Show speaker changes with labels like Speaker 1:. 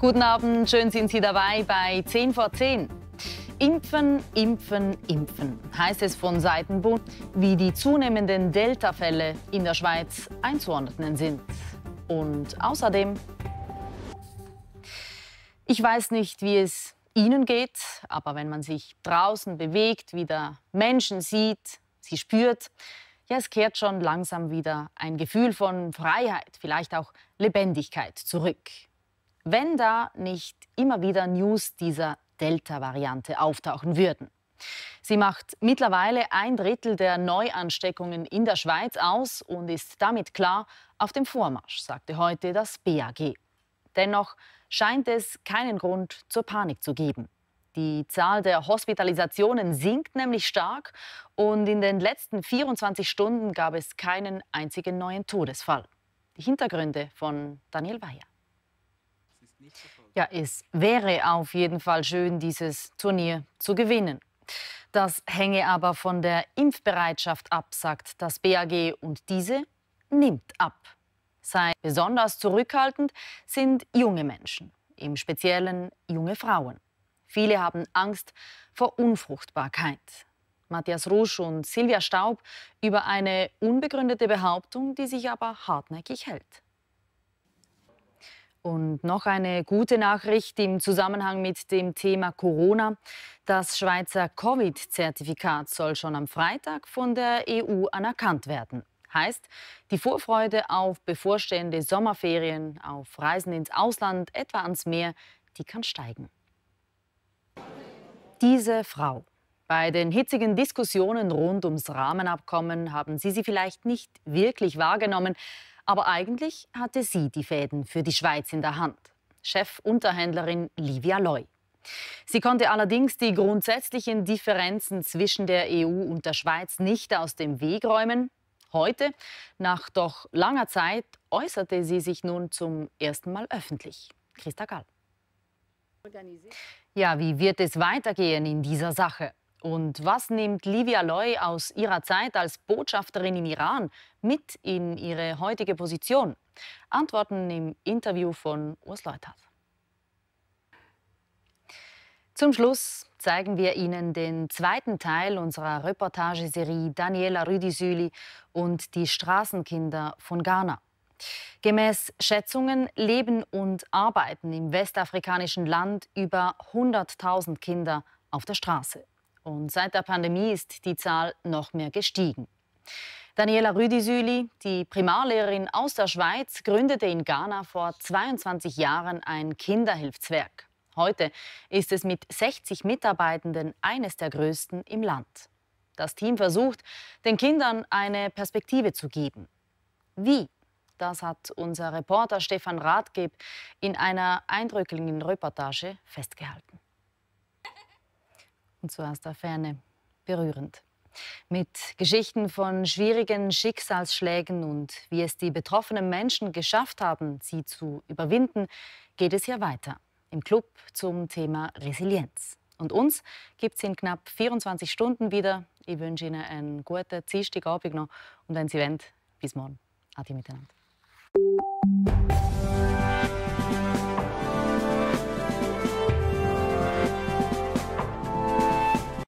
Speaker 1: Guten Abend, schön sind Sie dabei bei 10 vor 10. Impfen, impfen, impfen, heißt es von Seitenbund, wie die zunehmenden Delta-Fälle in der Schweiz einzuordnen sind. Und außerdem, ich weiß nicht, wie es Ihnen geht, aber wenn man sich draußen bewegt, wieder Menschen sieht, sie spürt, ja, es kehrt schon langsam wieder ein Gefühl von Freiheit, vielleicht auch Lebendigkeit zurück wenn da nicht immer wieder News dieser Delta-Variante auftauchen würden. Sie macht mittlerweile ein Drittel der Neuansteckungen in der Schweiz aus und ist damit klar auf dem Vormarsch, sagte heute das BAG. Dennoch scheint es keinen Grund zur Panik zu geben. Die Zahl der Hospitalisationen sinkt nämlich stark und in den letzten 24 Stunden gab es keinen einzigen neuen Todesfall. Die Hintergründe von Daniel Weyer. Ja, es wäre auf jeden Fall schön, dieses Turnier zu gewinnen. Das hänge aber von der Impfbereitschaft ab, sagt das BAG, und diese nimmt ab. Sei besonders zurückhaltend sind junge Menschen, im Speziellen junge Frauen. Viele haben Angst vor Unfruchtbarkeit. Matthias Rusch und Silvia Staub über eine unbegründete Behauptung, die sich aber hartnäckig hält. Und noch eine gute Nachricht im Zusammenhang mit dem Thema Corona. Das Schweizer Covid-Zertifikat soll schon am Freitag von der EU anerkannt werden. Heißt, die Vorfreude auf bevorstehende Sommerferien, auf Reisen ins Ausland, etwa ans Meer, die kann steigen. Diese Frau. Bei den hitzigen Diskussionen rund ums Rahmenabkommen haben Sie sie vielleicht nicht wirklich wahrgenommen, aber eigentlich hatte sie die Fäden für die Schweiz in der Hand. Chefunterhändlerin Livia Loy. Sie konnte allerdings die grundsätzlichen Differenzen zwischen der EU und der Schweiz nicht aus dem Weg räumen. Heute, nach doch langer Zeit, äußerte sie sich nun zum ersten Mal öffentlich. Christa Gall. Ja, wie wird es weitergehen in dieser Sache? Und was nimmt Livia Loy aus ihrer Zeit als Botschafterin im Iran mit in ihre heutige Position? Antworten im Interview von Urs Leuthardt. Zum Schluss zeigen wir Ihnen den zweiten Teil unserer Reportageserie Daniela Rüdisüli und die Straßenkinder von Ghana. Gemäß Schätzungen leben und arbeiten im westafrikanischen Land über 100.000 Kinder auf der Straße. Und seit der Pandemie ist die Zahl noch mehr gestiegen. Daniela Rüdisüli, die Primarlehrerin aus der Schweiz, gründete in Ghana vor 22 Jahren ein Kinderhilfswerk. Heute ist es mit 60 Mitarbeitenden eines der größten im Land. Das Team versucht, den Kindern eine Perspektive zu geben. Wie? Das hat unser Reporter Stefan Rathgeb in einer eindrücklichen Reportage festgehalten und so aus der Ferne. Berührend. Mit Geschichten von schwierigen Schicksalsschlägen und wie es die betroffenen Menschen geschafft haben, sie zu überwinden, geht es hier weiter. Im Club zum Thema Resilienz. Und uns gibt es in knapp 24 Stunden wieder. Ich wünsche Ihnen einen guten Dienstagabend noch und ein Event. Bis morgen. Adi miteinander.